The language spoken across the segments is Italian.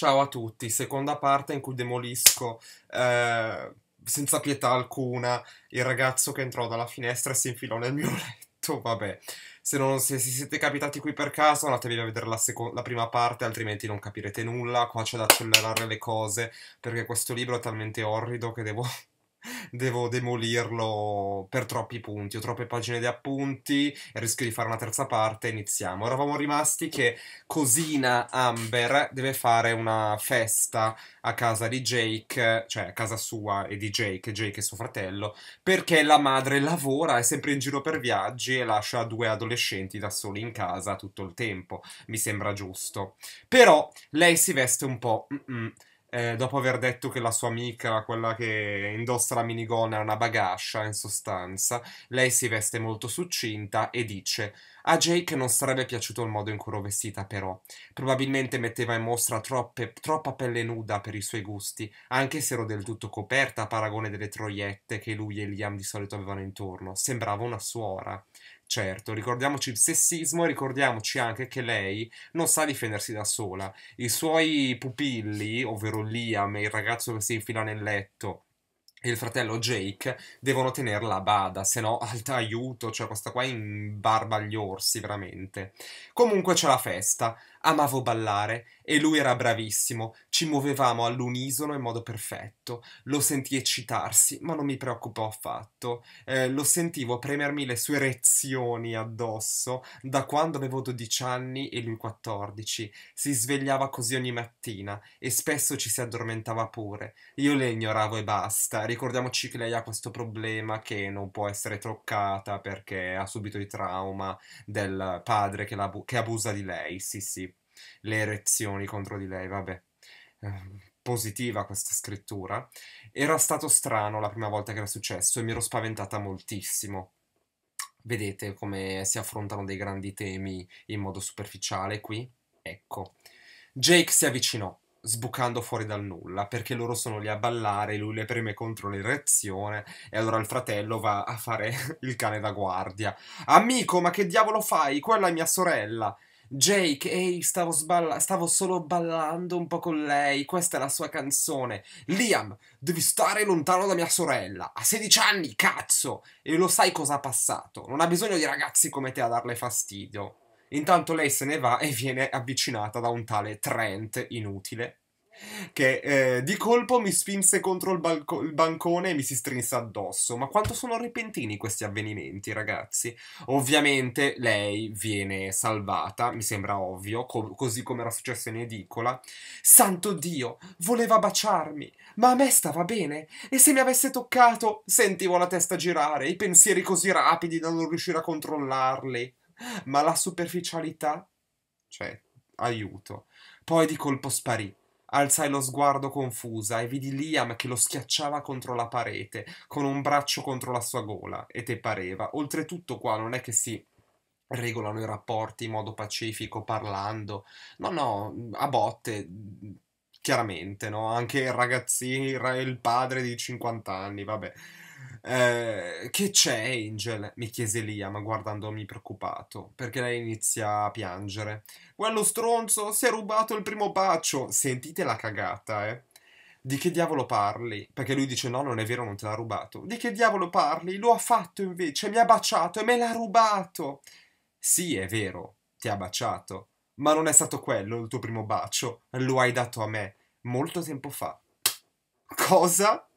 Ciao a tutti, seconda parte in cui demolisco eh, senza pietà alcuna il ragazzo che entrò dalla finestra e si infilò nel mio letto, vabbè. Se, non, se siete capitati qui per caso andatevi a vedere la, seco- la prima parte, altrimenti non capirete nulla, qua c'è da accelerare le cose, perché questo libro è talmente orrido che devo devo demolirlo per troppi punti, ho troppe pagine di appunti e rischio di fare una terza parte. Iniziamo. Eravamo rimasti che Cosina Amber deve fare una festa a casa di Jake, cioè a casa sua e di Jake, Jake e suo fratello, perché la madre lavora, è sempre in giro per viaggi e lascia due adolescenti da soli in casa tutto il tempo. Mi sembra giusto. Però lei si veste un po'. Mm -mm eh, dopo aver detto che la sua amica, quella che indossa la minigonna, è una bagascia in sostanza, lei si veste molto succinta e dice a Jake non sarebbe piaciuto il modo in cui ero vestita però, probabilmente metteva in mostra troppe, troppa pelle nuda per i suoi gusti, anche se ero del tutto coperta a paragone delle troiette che lui e Liam di solito avevano intorno, sembrava una suora. Certo, ricordiamoci il sessismo e ricordiamoci anche che lei non sa difendersi da sola. I suoi pupilli, ovvero Liam, il ragazzo che si infila nel letto, e il fratello Jake devono tenerla a bada, se no alta aiuto, cioè questa qua in barba agli orsi veramente. Comunque c'è la festa. Amavo ballare e lui era bravissimo, ci muovevamo all'unisono in modo perfetto. Lo sentì eccitarsi, ma non mi preoccupò affatto. Eh, lo sentivo premermi le sue erezioni addosso da quando avevo 12 anni e lui 14. Si svegliava così ogni mattina e spesso ci si addormentava pure. Io le ignoravo e basta. Ricordiamoci che lei ha questo problema che non può essere toccata perché ha subito il trauma del padre che, la, che abusa di lei. Sì, sì, le erezioni contro di lei, vabbè. Ehm, positiva questa scrittura. Era stato strano la prima volta che era successo e mi ero spaventata moltissimo. Vedete come si affrontano dei grandi temi in modo superficiale qui? Ecco. Jake si avvicinò, sbucando fuori dal nulla, perché loro sono lì a ballare, lui le preme contro l'erezione e allora il fratello va a fare il cane da guardia. Amico, ma che diavolo fai? Quella è mia sorella! Jake, ehi, stavo, sballa- stavo solo ballando un po' con lei, questa è la sua canzone. Liam, devi stare lontano da mia sorella, ha 16 anni, cazzo! E lo sai cosa ha passato, non ha bisogno di ragazzi come te a darle fastidio. Intanto lei se ne va e viene avvicinata da un tale Trent inutile che eh, di colpo mi spinse contro il, balco- il, bancone e mi si strinse addosso. Ma quanto sono repentini questi avvenimenti, ragazzi? Ovviamente lei viene salvata, mi sembra ovvio, co- così come era successo in edicola. Santo Dio, voleva baciarmi, ma a me stava bene. E se mi avesse toccato, sentivo la testa girare, i pensieri così rapidi da non riuscire a controllarli. Ma la superficialità? Cioè, aiuto. Poi di colpo sparì alzai lo sguardo confusa e vidi Liam che lo schiacciava contro la parete, con un braccio contro la sua gola, e te pareva. Oltretutto qua non è che si regolano i rapporti in modo pacifico, parlando. No, no, a botte, chiaramente, no? Anche il ragazzino, il padre di 50 anni, vabbè. Eh, che c'è Angel? mi chiese Liam guardandomi preoccupato, perché lei inizia a piangere. Quello stronzo si è rubato il primo bacio. Sentite la cagata, eh. Di che diavolo parli? Perché lui dice no, non è vero, non te l'ha rubato. Di che diavolo parli? Lo ha fatto invece, mi ha baciato e me l'ha rubato. Sì, è vero, ti ha baciato, ma non è stato quello il tuo primo bacio, lo hai dato a me molto tempo fa. Cosa?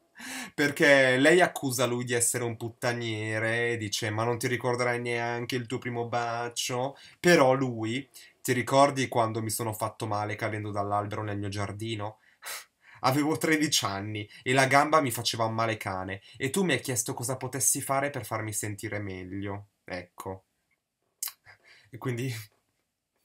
Perché lei accusa lui di essere un puttaniere, e dice ma non ti ricorderai neanche il tuo primo bacio, però lui, ti ricordi quando mi sono fatto male cadendo dall'albero nel mio giardino? Avevo 13 anni e la gamba mi faceva un male cane e tu mi hai chiesto cosa potessi fare per farmi sentire meglio. Ecco. E quindi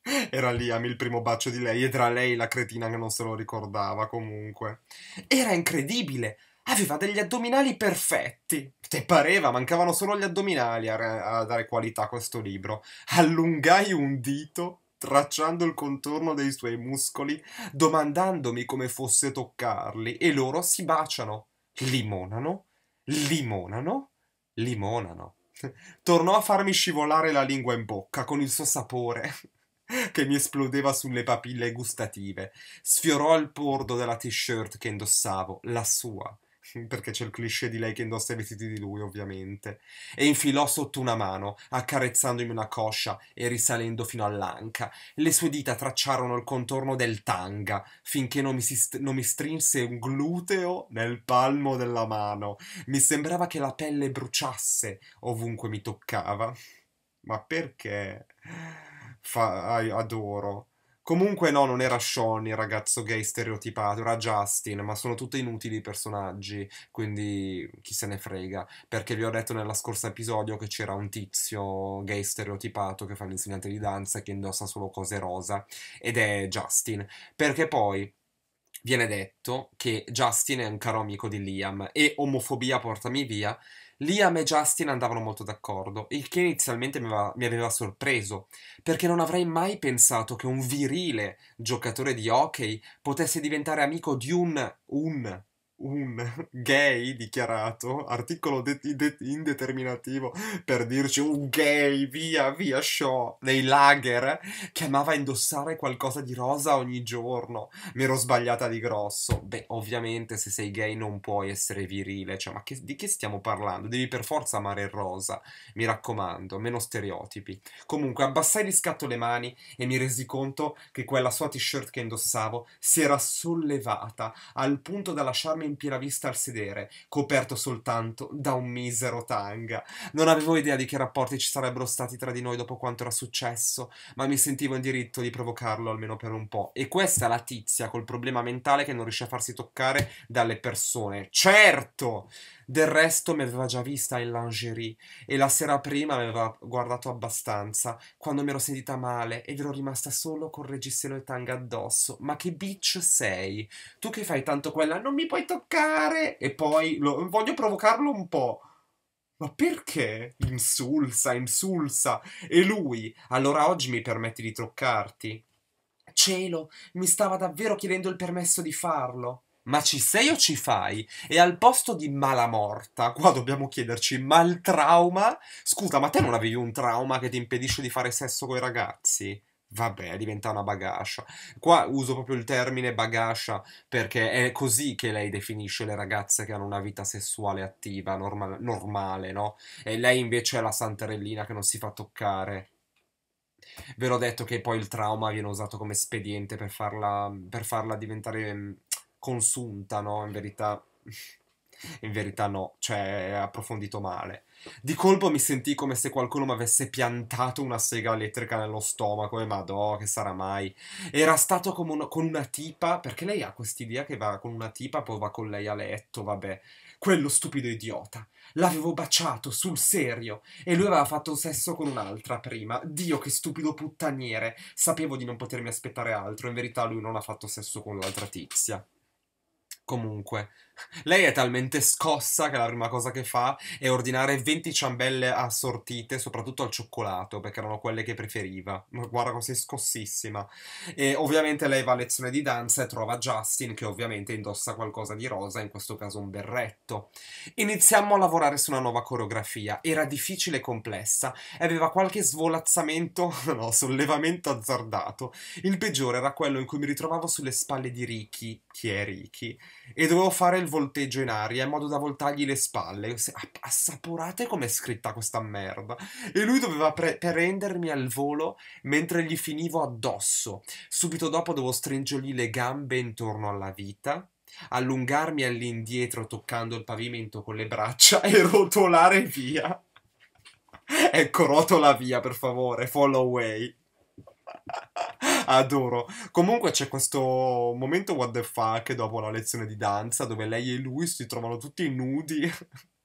era Liam il primo bacio di lei ed era lei la cretina che non se lo ricordava comunque. Era incredibile, aveva degli addominali perfetti. Te pareva, mancavano solo gli addominali a, re- a dare qualità a questo libro. Allungai un dito tracciando il contorno dei suoi muscoli, domandandomi come fosse toccarli, e loro si baciano, limonano, limonano, limonano. Tornò a farmi scivolare la lingua in bocca con il suo sapore che mi esplodeva sulle papille gustative. Sfiorò il bordo della t-shirt che indossavo, la sua, perché c'è il cliché di lei che indossa i vestiti di lui, ovviamente, e infilò sotto una mano, accarezzandomi una coscia e risalendo fino all'anca. Le sue dita tracciarono il contorno del tanga, finché non mi, st- non mi strinse un gluteo nel palmo della mano. Mi sembrava che la pelle bruciasse ovunque mi toccava. Ma perché? Fa- adoro Comunque no, non era Sean il ragazzo gay stereotipato, era Justin, ma sono tutti inutili i personaggi, quindi chi se ne frega, perché vi ho detto nella scorsa episodio che c'era un tizio gay stereotipato che fa l'insegnante di danza e che indossa solo cose rosa, ed è Justin, perché poi viene detto che Justin è un caro amico di Liam e omofobia portami via Liam e Justin andavano molto d'accordo, il che inizialmente mi aveva, mi aveva sorpreso, perché non avrei mai pensato che un virile giocatore di hockey potesse diventare amico di un, un un gay dichiarato, articolo de- de- indeterminativo per dirci un gay, via, via, show, nei lager, che amava indossare qualcosa di rosa ogni giorno. Mi ero sbagliata di grosso. Beh, ovviamente se sei gay non puoi essere virile, cioè, ma che, di che stiamo parlando? Devi per forza amare il rosa, mi raccomando, meno stereotipi. Comunque, abbassai di scatto le mani e mi resi conto che quella sua t-shirt che indossavo si era sollevata al punto da lasciarmi in piena vista al sedere, coperto soltanto da un misero tanga. Non avevo idea di che rapporti ci sarebbero stati tra di noi dopo quanto era successo, ma mi sentivo in diritto di provocarlo almeno per un po'. E questa è la tizia col problema mentale che non riesce a farsi toccare dalle persone. Certo! Del resto mi aveva già vista in lingerie e la sera prima mi aveva guardato abbastanza quando mi ero sentita male ed ero rimasta solo con il reggiseno e tanga addosso. Ma che bitch sei? Tu che fai tanto quella non mi puoi toccare toccare e poi lo, voglio provocarlo un po'. Ma perché? Insulsa, insulsa. E lui, allora oggi mi permetti di truccarti? Cielo, mi stava davvero chiedendo il permesso di farlo. Ma ci sei o ci fai? E al posto di malamorta, qua dobbiamo chiederci, ma il trauma? Scusa, ma te non avevi un trauma che ti impedisce di fare sesso con i ragazzi? vabbè, diventa una bagascia. Qua uso proprio il termine bagascia perché è così che lei definisce le ragazze che hanno una vita sessuale attiva, norma- normale, no? E lei invece è la santerellina che non si fa toccare. Ve l'ho detto che poi il trauma viene usato come spediente per farla, per farla diventare mm, consunta, no? In verità... In verità no, cioè approfondito male. Di colpo mi sentì come se qualcuno mi avesse piantato una sega elettrica nello stomaco e madò, che sarà mai. Era stato come un, con una tipa, perché lei ha quest'idea che va con una tipa, poi va con lei a letto, vabbè. Quello stupido idiota. L'avevo baciato sul serio e lui aveva fatto sesso con un'altra prima. Dio, che stupido puttaniere. Sapevo di non potermi aspettare altro, in verità lui non ha fatto sesso con l'altra tizia. Comunque, lei è talmente scossa che la prima cosa che fa è ordinare 20 ciambelle assortite, soprattutto al cioccolato, perché erano quelle che preferiva. Guarda così scossissima. E ovviamente lei va a lezione di danza e trova Justin che ovviamente indossa qualcosa di rosa, in questo caso un berretto. Iniziamo a lavorare su una nuova coreografia. Era difficile e complessa e aveva qualche svolazzamento, no, sollevamento azzardato. Il peggiore era quello in cui mi ritrovavo sulle spalle di Ricky, chi è Ricky, e dovevo fare il il volteggio in aria in modo da voltargli le spalle. Assaporate com'è scritta questa merda. E lui doveva pre- prendermi al volo mentre gli finivo addosso. Subito dopo devo stringergli le gambe intorno alla vita allungarmi all'indietro toccando il pavimento con le braccia e rotolare via. ecco, rotola via, per favore, follow away. Adoro. Comunque c'è questo momento what the fuck dopo la lezione di danza dove lei e lui si trovano tutti nudi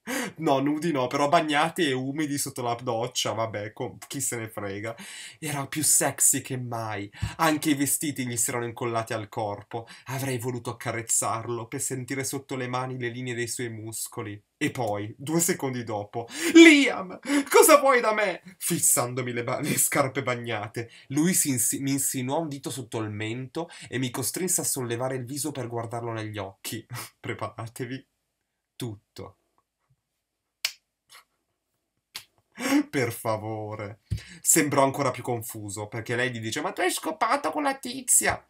No, nudi no, però bagnati e umidi sotto la doccia, vabbè, con... chi se ne frega. Era più sexy che mai. Anche i vestiti gli si erano incollati al corpo. Avrei voluto accarezzarlo per sentire sotto le mani le linee dei suoi muscoli. E poi, due secondi dopo, Liam, cosa vuoi da me? Fissandomi le, ba- le scarpe bagnate. Lui ins- mi insinuò un dito sotto il mento e mi costrinse a sollevare il viso per guardarlo negli occhi. Preparatevi. Tutto. per favore. Sembrò ancora più confuso perché lei gli dice: Ma tu hai scopato con la tizia.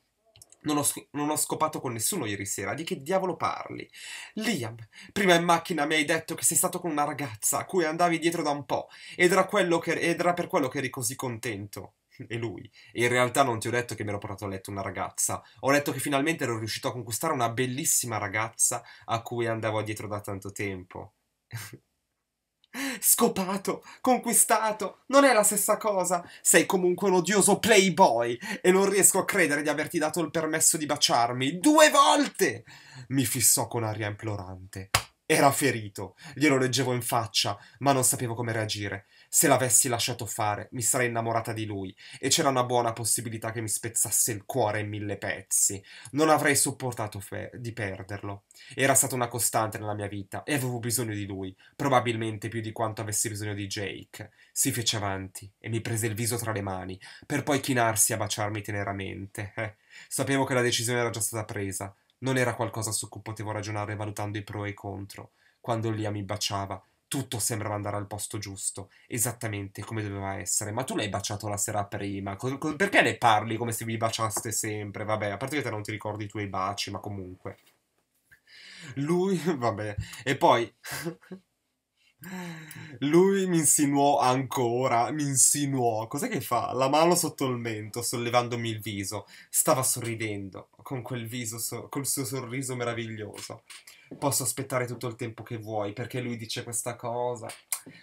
Non ho, non ho, scopato con nessuno ieri sera, di che diavolo parli? Liam, prima in macchina mi hai detto che sei stato con una ragazza a cui andavi dietro da un po' ed era, che, ed era per quello che eri così contento. E lui, e in realtà non ti ho detto che mi ero portato a letto una ragazza, ho detto che finalmente ero riuscito a conquistare una bellissima ragazza a cui andavo dietro da tanto tempo. Scopato, conquistato, non è la stessa cosa. Sei comunque un odioso playboy e non riesco a credere di averti dato il permesso di baciarmi due volte. Mi fissò con aria implorante. Era ferito, glielo leggevo in faccia, ma non sapevo come reagire se l'avessi lasciato fare, mi sarei innamorata di lui e c'era una buona possibilità che mi spezzasse il cuore in mille pezzi. Non avrei sopportato fe- di perderlo. Era stata una costante nella mia vita e avevo bisogno di lui, probabilmente più di quanto avessi bisogno di Jake. Si fece avanti e mi prese il viso tra le mani, per poi chinarsi a baciarmi teneramente. Eh, sapevo che la decisione era già stata presa. Non era qualcosa su cui potevo ragionare valutando i pro e i contro. Quando Lia mi baciava, tutto sembrava andare al posto giusto, esattamente come doveva essere. Ma tu l'hai baciato la sera prima, co- co- perché ne parli come se vi baciaste sempre? Vabbè, a parte che te non ti ricordi i tuoi baci, ma comunque. Lui, vabbè, e poi Lui mi insinuò ancora, mi insinuò. Cos'è che fa? La mano sotto il mento, sollevandomi il viso. Stava sorridendo, con quel viso, so- col suo sorriso meraviglioso. Posso aspettare tutto il tempo che vuoi, perché lui dice questa cosa.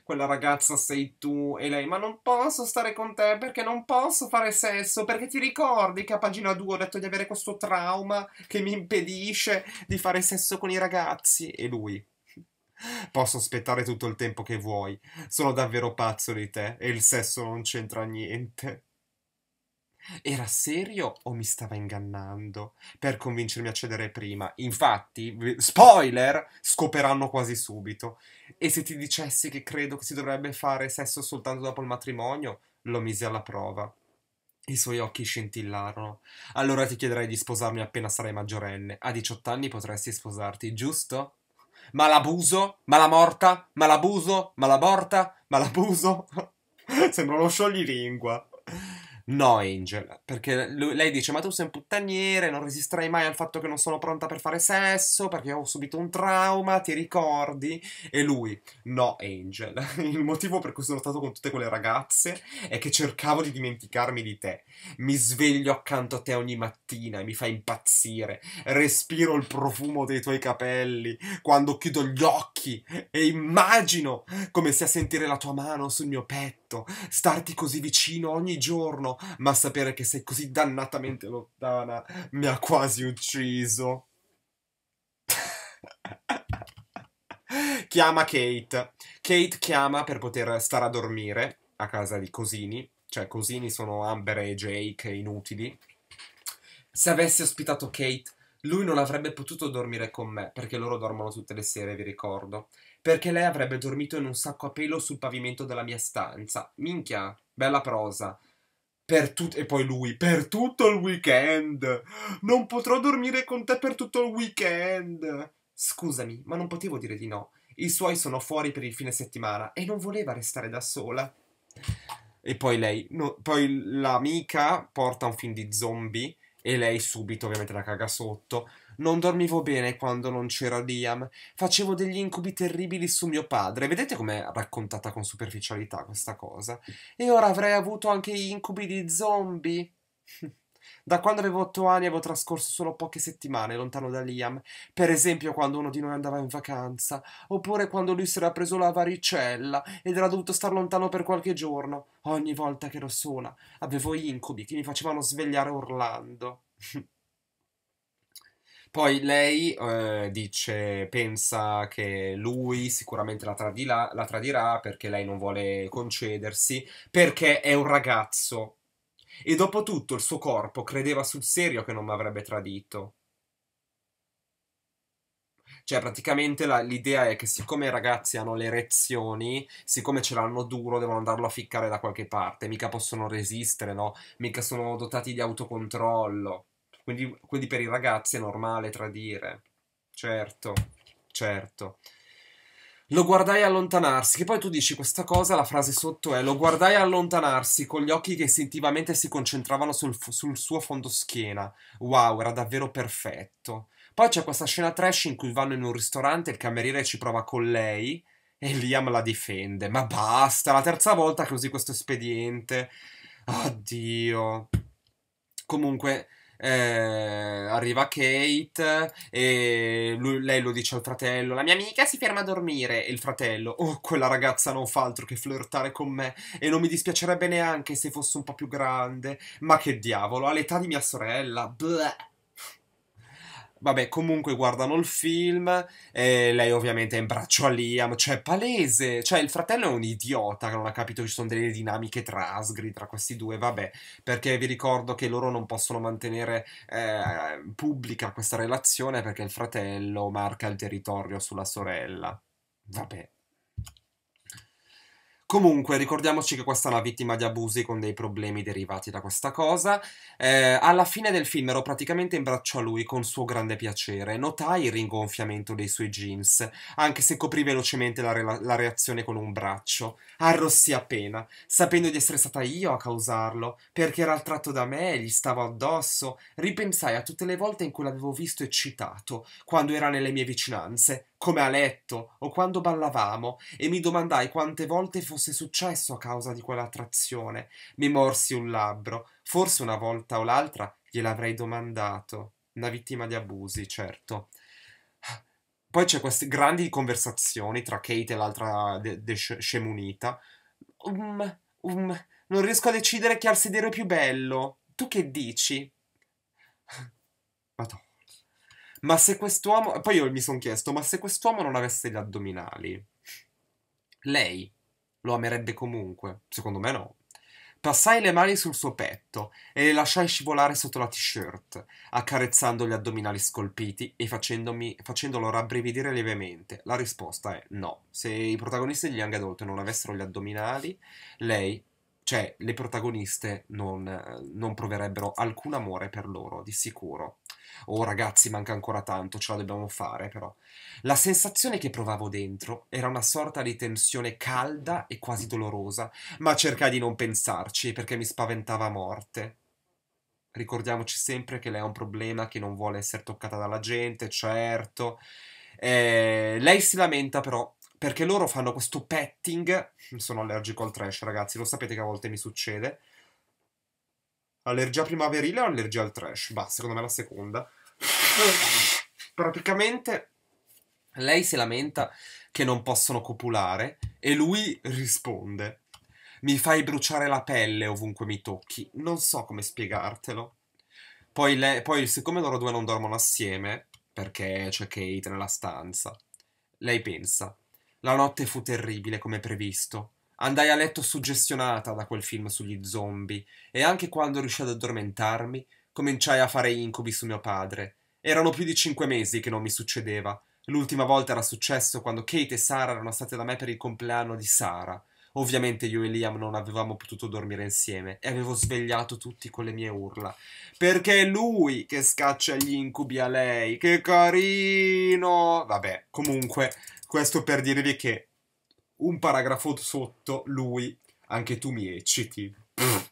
Quella ragazza sei tu e lei, ma non posso stare con te perché non posso fare sesso, perché ti ricordi che a pagina 2 ho detto di avere questo trauma che mi impedisce di fare sesso con i ragazzi? E lui, Posso aspettare tutto il tempo che vuoi. Sono davvero pazzo di te e il sesso non c'entra niente. Era serio o mi stava ingannando per convincermi a cedere prima? Infatti, spoiler, scoperanno quasi subito. E se ti dicessi che credo che si dovrebbe fare sesso soltanto dopo il matrimonio, lo misi alla prova. I suoi occhi scintillarono. Allora ti chiederei di sposarmi appena sarai maggiorenne. A 18 anni potresti sposarti, giusto? malabuso, malamorta, malabuso, malaborta, malabuso. Sembra uno scioglilingua. No, Angel, perché lui, lei dice: Ma tu sei un puttaniere, non resisterai mai al fatto che non sono pronta per fare sesso perché ho subito un trauma, ti ricordi? E lui: No, Angel, il motivo per cui sono stato con tutte quelle ragazze è che cercavo di dimenticarmi di te. Mi sveglio accanto a te ogni mattina e mi fa impazzire. Respiro il profumo dei tuoi capelli quando chiudo gli occhi e immagino come sia sentire la tua mano sul mio petto fatto, starti così vicino ogni giorno, ma sapere che sei così dannatamente lontana mi ha quasi ucciso. chiama Kate. Kate chiama per poter stare a dormire a casa di Cosini. Cioè, Cosini sono Amber e Jake inutili. Se avessi ospitato Kate, lui non avrebbe potuto dormire con me, perché loro dormono tutte le sere, vi ricordo perché lei avrebbe dormito in un sacco a pelo sul pavimento della mia stanza. Minchia, bella prosa. Tut- e poi lui, per tutto il weekend. Non potrò dormire con te per tutto il weekend. Scusami, ma non potevo dire di no. I suoi sono fuori per il fine settimana e non voleva restare da sola. E poi lei, no, poi l'amica porta un film di zombie e lei subito ovviamente la caga sotto. Non dormivo bene quando non c'era Liam. Facevo degli incubi terribili su mio padre. Vedete com'è raccontata con superficialità questa cosa? E ora avrei avuto anche incubi di zombie. Da quando avevo otto anni avevo trascorso solo poche settimane lontano da Liam, per esempio quando uno di noi andava in vacanza, oppure quando lui si era preso la varicella ed era dovuto star lontano per qualche giorno. Ogni volta che ero sola avevo incubi che mi facevano svegliare urlando. Poi lei eh, dice, pensa che lui sicuramente la tradirà, la tradirà perché lei non vuole concedersi, perché è un ragazzo. E dopo tutto il suo corpo credeva sul serio che non mi avrebbe tradito. Cioè, praticamente l'idea è che siccome i ragazzi hanno le erezioni, siccome ce l'hanno duro, devono andarlo a ficcare da qualche parte. Mica possono resistere, no? Mica sono dotati di autocontrollo. Quindi, quindi per i ragazzi è normale tradire. Certo, certo. Lo guardai allontanarsi, che poi tu dici questa cosa, la frase sotto è lo guardai allontanarsi con gli occhi che istintivamente si concentravano sul, sul suo fondoschiena. Wow, era davvero perfetto. Poi c'è questa scena trash in cui vanno in un ristorante, il cameriere ci prova con lei e Liam la difende. Ma basta, la terza volta che usi questo espediente. Oddio. Comunque, eh, arriva Kate e lui, lei lo dice al fratello, la mia amica si ferma a dormire e il fratello, oh quella ragazza non fa altro che flirtare con me e non mi dispiacerebbe neanche se fosse un po' più grande, ma che diavolo, ha l'età di mia sorella, bleh. Vabbè, comunque guardano il film, E lei ovviamente è in braccio a Liam, cioè palese, cioè il fratello è un idiota che non ha capito che ci sono delle dinamiche tra Asgri, tra questi due, vabbè, perché vi ricordo che loro non possono mantenere eh, pubblica questa relazione perché il fratello marca il territorio sulla sorella. Vabbè, Comunque, ricordiamoci che questa è una vittima di abusi con dei problemi derivati da questa cosa. Eh, alla fine del film ero praticamente in braccio a lui con suo grande piacere. Notai il ringonfiamento dei suoi jeans, anche se coprì velocemente la, re- la reazione con un braccio. Arrossì appena, sapendo di essere stata io a causarlo, perché era attratto da me, gli stavo addosso. Ripensai a tutte le volte in cui l'avevo visto eccitato, quando era nelle mie vicinanze, come a letto o quando ballavamo, e mi domandai quante volte fosse successo a causa di quell'attrazione. Mi morsi un labbro, forse una volta o l'altra gliel'avrei domandato. Una vittima di abusi, certo. Poi c'è queste grandi conversazioni tra Kate e l'altra de-, de scemunita. Um, um, non riesco a decidere chi ha il sedere più bello. Tu che dici? Madonna. Ma se quest'uomo... Poi io mi sono chiesto, ma se quest'uomo non avesse gli addominali, lei lo amerebbe comunque? Secondo me no. Passai le mani sul suo petto e le lasciai scivolare sotto la t-shirt, accarezzando gli addominali scolpiti e facendolo rabbrividire lievemente. La risposta è no. Se i protagonisti degli Young Adult non avessero gli addominali, lei cioè le protagoniste non, non, proverebbero alcun amore per loro, di sicuro. Oh ragazzi, manca ancora tanto, ce la dobbiamo fare però. La sensazione che provavo dentro era una sorta di tensione calda e quasi dolorosa, ma cercai di non pensarci perché mi spaventava a morte. Ricordiamoci sempre che lei ha un problema che non vuole essere toccata dalla gente, certo. Eh, lei si lamenta però perché loro fanno questo petting. Mm, sono allergico al trash, ragazzi, lo sapete che a volte mi succede. Allergia primaverile o allergia al trash? Bah, secondo me la seconda. Praticamente lei si lamenta che non possono copulare e lui risponde: Mi fai bruciare la pelle ovunque mi tocchi. Non so come spiegartelo. Poi, lei, poi siccome loro due non dormono assieme, perché c'è Kate nella stanza, lei pensa: la notte fu terribile come previsto. Andai a letto suggestionata da quel film sugli zombie e anche quando riuscii ad addormentarmi cominciai a fare incubi su mio padre. Erano più di cinque mesi che non mi succedeva. L'ultima volta era successo quando Kate e Sara erano state da me per il compleanno di Sara. Ovviamente io e Liam non avevamo potuto dormire insieme e avevo svegliato tutti con le mie urla. Perché è lui che scaccia gli incubi a lei, che carino! Vabbè, comunque, questo per dirvi che un paragrafo sotto lui, anche tu mi ecciti. Pff.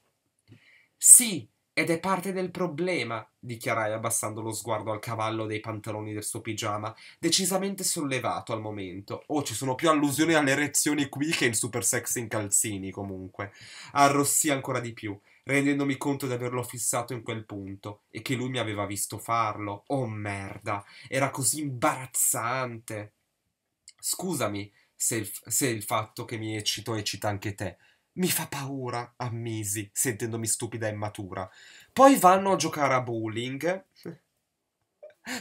Sì, ed è parte del problema, dichiarai abbassando lo sguardo al cavallo dei pantaloni del suo pigiama, decisamente sollevato al momento. Oh, ci sono più allusioni alle erezioni qui che in super sex in calzini, comunque. Arrossì ancora di più, rendendomi conto di averlo fissato in quel punto, e che lui mi aveva visto farlo. Oh merda, era così imbarazzante. Scusami se il, se il fatto che mi eccitò eccita anche te mi fa paura, ammisi, sentendomi stupida e immatura. Poi vanno a giocare a bowling.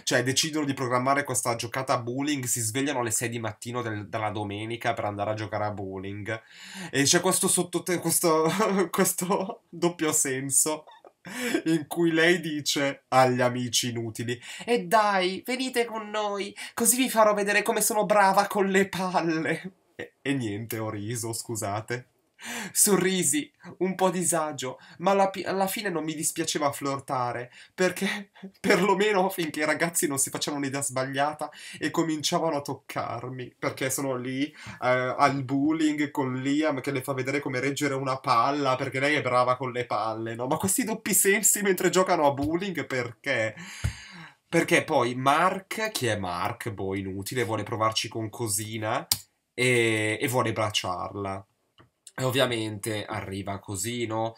Cioè, decidono di programmare questa giocata a bowling, si svegliano alle 6 di mattino del, dalla domenica per andare a giocare a bowling. E c'è questo, sottote- questo, questo doppio senso in cui lei dice agli amici inutili: E dai, venite con noi, così vi farò vedere come sono brava con le palle. E, e niente, ho riso, scusate. Sorrisi, un po' disagio, ma alla, alla, fine non mi dispiaceva flirtare, perché perlomeno finché i ragazzi non si facevano un'idea sbagliata e cominciavano a toccarmi, perché sono lì eh, al bullying con Liam che le fa vedere come reggere una palla, perché lei è brava con le palle, no? Ma questi doppi sensi mentre giocano a bullying perché? Perché poi Mark, chi è Mark, boh, inutile, vuole provarci con cosina e, e vuole baciarla ovviamente arriva così, no?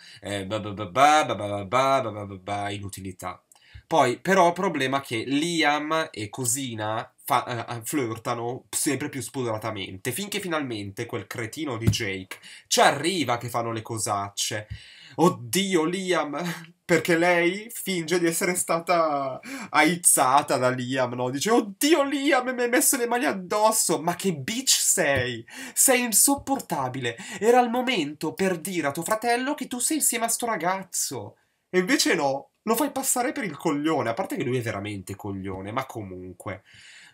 inutilità. Poi, però, problema che Liam e Cosina fa, uh, flirtano sempre più spudoratamente, finché finalmente quel cretino di Jake ci arriva che fanno le cosacce. Oddio, Liam, perché lei finge di essere stata aizzata da Liam, no? Dice, oddio, Liam, mi hai messo le mani addosso, ma che bitch sei? Sei insopportabile. Era il momento per dire a tuo fratello che tu sei insieme a sto ragazzo. E invece no, lo fai passare per il coglione, a parte che lui è veramente coglione, ma comunque.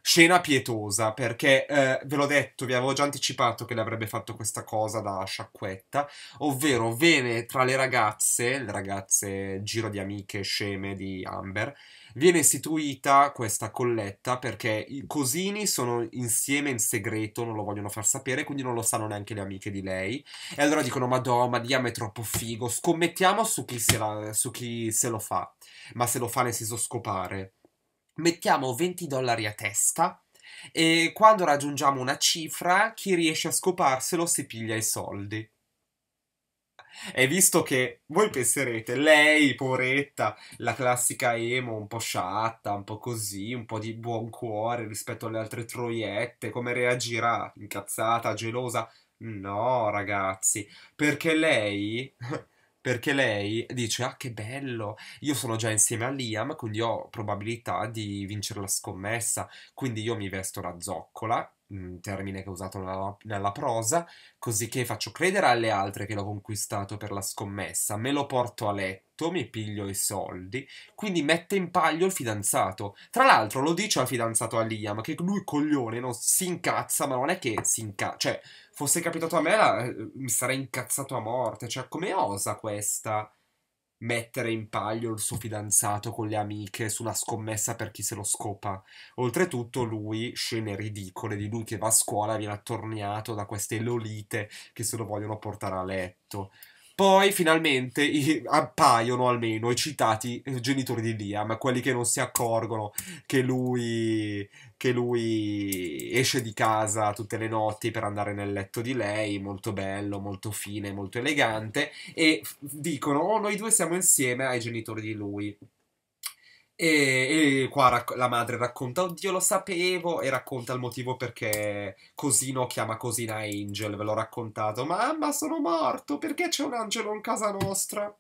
Scena pietosa, perché eh, ve l'ho detto, vi avevo già anticipato che le avrebbe fatto questa cosa da sciacquetta, ovvero viene tra le ragazze, le ragazze giro di amiche sceme di Amber, Viene istituita questa colletta perché i cosini sono insieme in segreto, non lo vogliono far sapere, quindi non lo sanno neanche le amiche di lei. E allora dicono: Madonna, ma Liam è troppo figo. Scommettiamo su chi se, la, su chi se lo fa. Ma se lo fa nel senso scopare. Mettiamo 20 dollari a testa e quando raggiungiamo una cifra, chi riesce a scoparselo si piglia i soldi. E visto che voi penserete, lei, poretta, la classica emo, un po' sciatta, un po' così, un po' di buon cuore rispetto alle altre troiette, come reagirà? Incazzata, gelosa? No, ragazzi, perché lei... perché lei dice ah che bello, io sono già insieme a Liam, quindi ho probabilità di vincere la scommessa, quindi io mi vesto la zoccola, Mm, termine che ho usato nella, nella prosa, così che faccio credere alle altre che l'ho conquistato per la scommessa, me lo porto a letto, mi piglio i soldi, quindi mette in paglio il fidanzato. Tra l'altro lo dice al fidanzato a Liam che lui coglione non si incazza, ma non è che si incazza, cioè fosse capitato a me la, eh, mi sarei incazzato a morte, cioè come osa questa? mettere in paglio il suo fidanzato con le amiche su una scommessa per chi se lo scopa. Oltretutto lui, scene ridicole di lui che va a scuola, viene attorniato da queste lolite che se lo vogliono portare a letto. Poi finalmente i, appaiono almeno i citati eh, genitori di Liam, quelli che non si accorgono che lui, che lui esce di casa tutte le notti per andare nel letto di lei, molto bello, molto fine, molto elegante, e dicono: Oh, noi due siamo insieme ai genitori di lui. E, e qua rac- la madre racconta, oddio lo sapevo, e racconta il motivo perché Cosino chiama Cosina Angel, ve l'ho raccontato, mamma sono morto, perché c'è un angelo in casa nostra?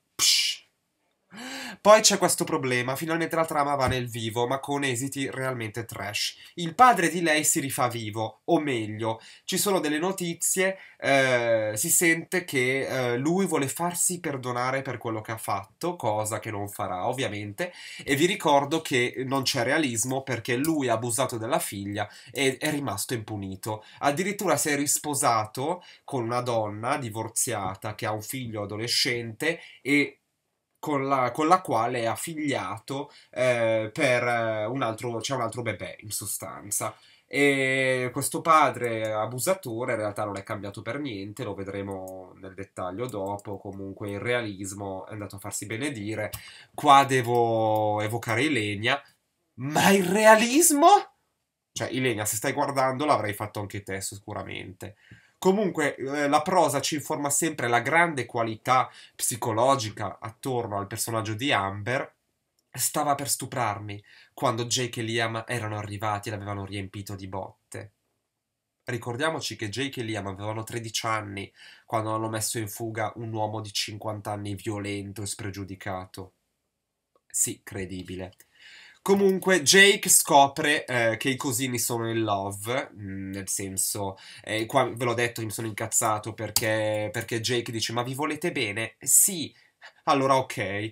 Poi c'è questo problema, finalmente la trama va nel vivo, ma con esiti realmente trash. Il padre di lei si rifà vivo, o meglio, ci sono delle notizie, eh, si sente che eh, lui vuole farsi perdonare per quello che ha fatto, cosa che non farà ovviamente, e vi ricordo che non c'è realismo perché lui ha abusato della figlia e è rimasto impunito. Addirittura si è risposato con una donna divorziata che ha un figlio adolescente e con la, con la quale è affiliato eh, per eh, un altro, cioè un altro bebè in sostanza. E questo padre abusatore in realtà non è cambiato per niente, lo vedremo nel dettaglio dopo. Comunque il realismo è andato a farsi benedire. Qua devo evocare Ilenia, ma il realismo? Cioè, Ilenia, se stai guardando l'avrei fatto anche te sicuramente. Comunque eh, la prosa ci informa sempre la grande qualità psicologica attorno al personaggio di Amber. Stava per stuprarmi quando Jake e Liam erano arrivati e l'avevano riempito di botte. Ricordiamoci che Jake e Liam avevano 13 anni quando hanno messo in fuga un uomo di 50 anni violento e spregiudicato. Sì, credibile. Comunque, Jake scopre eh, che i cosini sono in love, mm, nel senso, eh, qua ve l'ho detto, mi sono incazzato perché, perché Jake dice, ma vi volete bene? Sì, allora ok.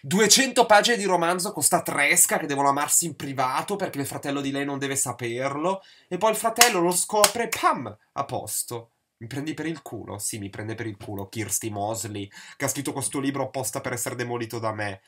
200 pagine di romanzo con sta tresca che devono amarsi in privato perché il fratello di lei non deve saperlo, e poi il fratello lo scopre, pam, a posto. Mi prendi per il culo? Sì, mi prende per il culo Kirsty Mosley, che ha scritto questo libro apposta per essere demolito da me.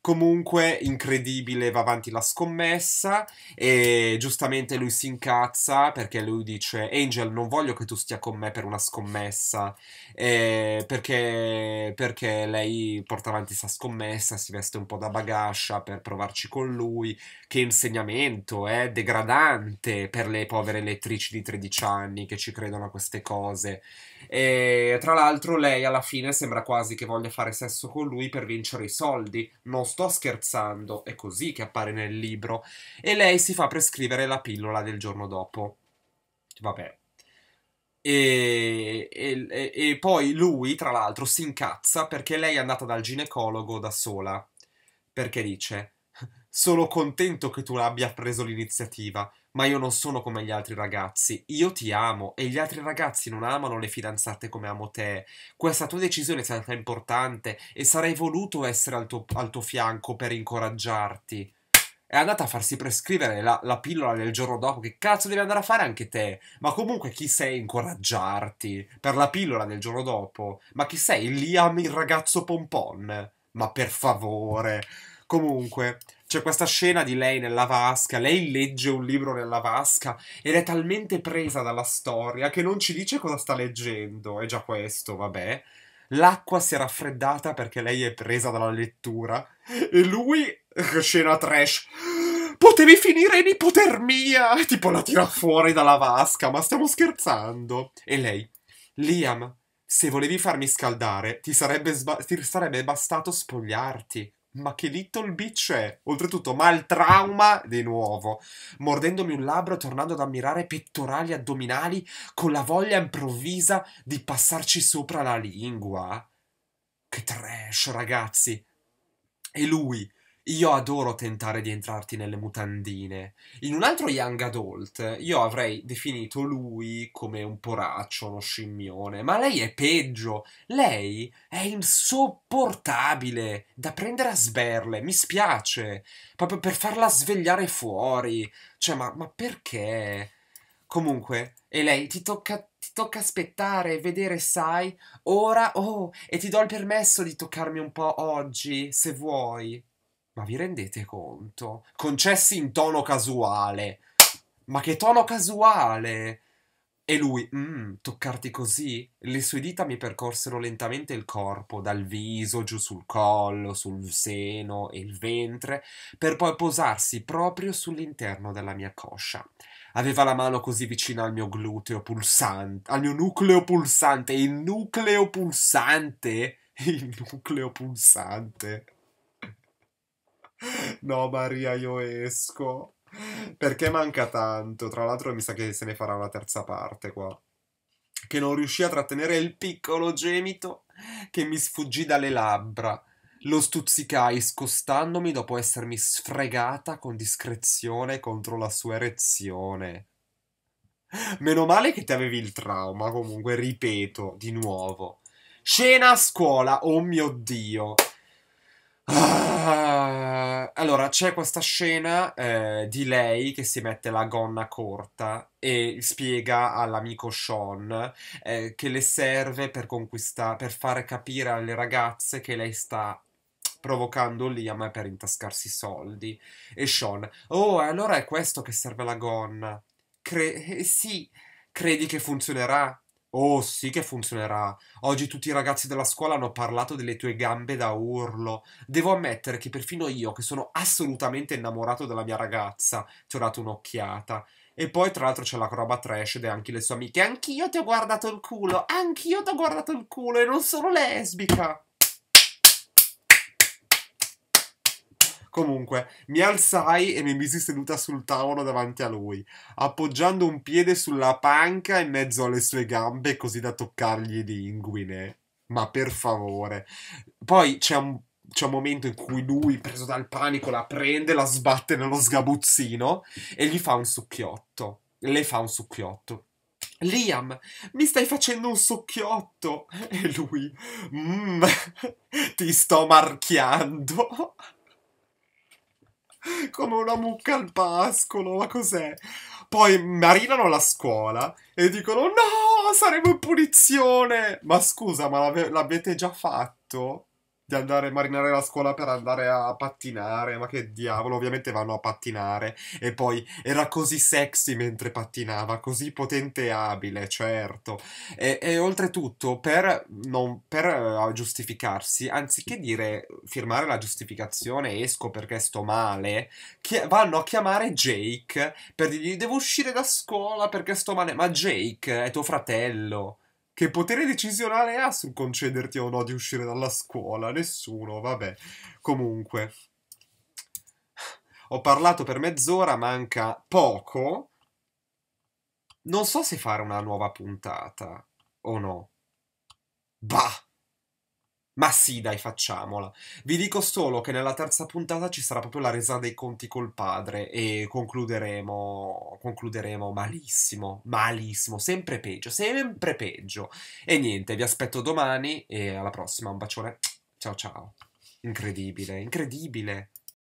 Comunque, incredibile, va avanti la scommessa e giustamente lui si incazza perché lui dice Angel, non voglio che tu stia con me per una scommessa eh, perché, perché, lei porta avanti questa scommessa, si veste un po' da bagascia per provarci con lui. Che insegnamento, è eh? degradante per le povere elettrici di 13 anni che ci credono a queste cose. E, tra l'altro lei alla fine sembra quasi che voglia fare sesso con lui per vincere i soldi. Non sto scherzando, è così che appare nel libro. E lei si fa prescrivere la pillola del giorno dopo. Vabbè, e, e, e, poi lui, tra l'altro, si incazza perché lei è andata dal ginecologo da sola. Perché dice: sono contento che tu abbia preso l'iniziativa, ma io non sono come gli altri ragazzi. Io ti amo e gli altri ragazzi non amano le fidanzate come amo te. Questa tua decisione è stata importante e sarei voluto essere al tuo, al tuo fianco per incoraggiarti è andata a farsi prescrivere la, la, pillola del giorno dopo. Che cazzo devi andare a fare anche te? Ma comunque chi sei incoraggiarti per la pillola del giorno dopo? Ma chi sei? Liam il ragazzo pompon? Ma per favore. Comunque, c'è questa scena di lei nella vasca, lei legge un libro nella vasca ed è talmente presa dalla storia che non ci dice cosa sta leggendo, è già questo, vabbè. L'acqua si è raffreddata perché lei è presa dalla lettura e lui, scena trash, potevi finire in ipotermia! Tipo la tira fuori dalla vasca, ma stiamo scherzando! E lei, Liam, se volevi farmi scaldare, ti sarebbe, ti sarebbe bastato spogliarti. Ma che Little Bitch è? Oltretutto, ma il trauma di nuovo. Mordendomi un labbro e tornando ad ammirare pettorali addominali con la voglia improvvisa di passarci sopra la lingua. Che trash, ragazzi. E lui, io adoro tentare di entrarti nelle mutandine. In un altro Young Adult, io avrei definito lui come un poraccio, uno scimmione, ma lei è peggio. Lei è insopportabile da prendere a sberle, mi spiace. Proprio per farla svegliare fuori. Cioè, ma, ma perché? Comunque, e lei ti tocca, ti tocca aspettare e vedere, sai? Ora, oh, e ti do il permesso di toccarmi un po' oggi, se vuoi. Ma vi rendete conto? Concessi in tono casuale. Ma che tono casuale! E lui, mmm, toccarti così? Le sue dita mi percorsero lentamente il corpo, dal viso, giù sul collo, sul seno e il ventre, per poi posarsi proprio sull'interno della mia coscia. Aveva la mano così vicina al mio gluteo pulsante, al mio nucleo pulsante, il nucleo pulsante, il nucleo pulsante. No, Maria, io esco. Perché manca tanto. Tra l'altro, mi sa che se ne farà una terza parte qua. Che non riuscì a trattenere il piccolo gemito che mi sfuggì dalle labbra. Lo stuzzicai scostandomi dopo essermi sfregata con discrezione contro la sua erezione. Meno male che ti avevi il trauma, comunque ripeto di nuovo. Scena a scuola, oh mio Dio! Ah, allora, c'è questa scena eh, di lei che si mette la gonna corta e spiega all'amico Sean eh, che le serve per conquistare, per fare capire alle ragazze che lei sta provocando Liam per intascarsi i soldi. E Sean, oh, allora è questo che serve la gonna. Cre- eh, sì, credi che funzionerà? Oh sì che funzionerà. Oggi tutti i ragazzi della scuola hanno parlato delle tue gambe da urlo. Devo ammettere che perfino io, che sono assolutamente innamorato della mia ragazza, ti ho dato un'occhiata. E poi tra l'altro c'è la roba trash ed è anche le sue amiche. Anch'io ti ho guardato il culo, anch'io ti ho guardato il culo e non sono lesbica. Comunque, mi alzai e mi misi seduta sul tavolo davanti a lui, appoggiando un piede sulla panca in mezzo alle sue gambe così da toccargli l'inguine. Ma per favore. Poi c'è un c'è un momento in cui lui, preso dal panico, la prende, la sbatte nello sgabuzzino e gli fa un succhiotto. Le fa un succhiotto. Liam, mi stai facendo un succhiotto? E lui, mmm, ti sto marchiando. come una mucca al pascolo, ma cos'è? Poi marinano la scuola e dicono no, saremo in punizione! Ma scusa, ma l'avete già fatto? di andare a marinare la scuola per andare a pattinare, ma che diavolo, ovviamente vanno a pattinare. E poi era così sexy mentre pattinava, così potente e abile, certo. E, e oltretutto, per, non, per eh, giustificarsi, anziché dire firmare la giustificazione, esco perché sto male, chi- vanno a chiamare Jake per dirgli devo uscire da scuola perché sto male, ma Jake è tuo fratello che potere decisionale ha sul concederti o no di uscire dalla scuola? Nessuno, vabbè. Comunque, ho parlato per mezz'ora, manca poco. Non so se fare una nuova puntata o no. Bah! Ma sì, dai, facciamola. Vi dico solo che nella terza puntata ci sarà proprio la resa dei conti col padre e concluderemo, concluderemo malissimo, malissimo, sempre peggio, sempre peggio. E niente, vi aspetto domani e alla prossima, un bacione. Ciao ciao. Incredibile, incredibile.